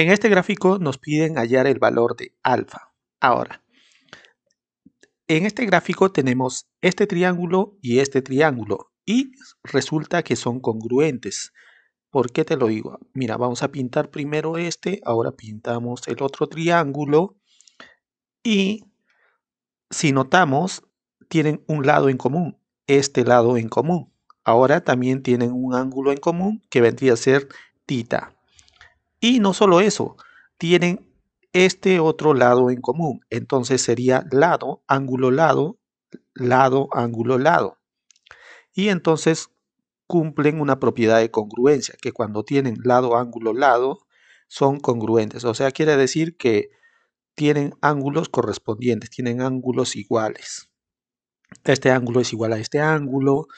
En este gráfico nos piden hallar el valor de alfa. Ahora, en este gráfico tenemos este triángulo y este triángulo y resulta que son congruentes. ¿Por qué te lo digo? Mira, vamos a pintar primero este, ahora pintamos el otro triángulo y si notamos tienen un lado en común, este lado en común. Ahora también tienen un ángulo en común que vendría a ser tita. Y no solo eso, tienen este otro lado en común. Entonces sería lado, ángulo, lado, lado, ángulo, lado. Y entonces cumplen una propiedad de congruencia, que cuando tienen lado, ángulo, lado, son congruentes. O sea, quiere decir que tienen ángulos correspondientes, tienen ángulos iguales. Este ángulo es igual a este ángulo,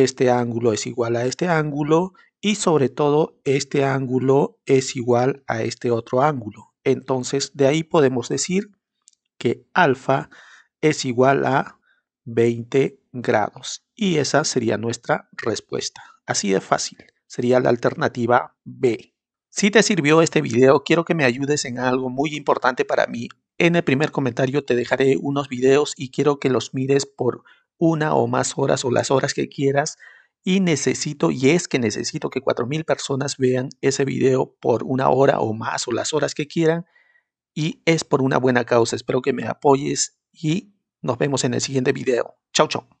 este ángulo es igual a este ángulo y sobre todo este ángulo es igual a este otro ángulo. Entonces de ahí podemos decir que alfa es igual a 20 grados y esa sería nuestra respuesta. Así de fácil, sería la alternativa B. Si te sirvió este video, quiero que me ayudes en algo muy importante para mí. En el primer comentario te dejaré unos videos y quiero que los mires por una o más horas o las horas que quieras y necesito, y es que necesito que 4.000 personas vean ese video por una hora o más o las horas que quieran y es por una buena causa. Espero que me apoyes y nos vemos en el siguiente video. Chau, chau.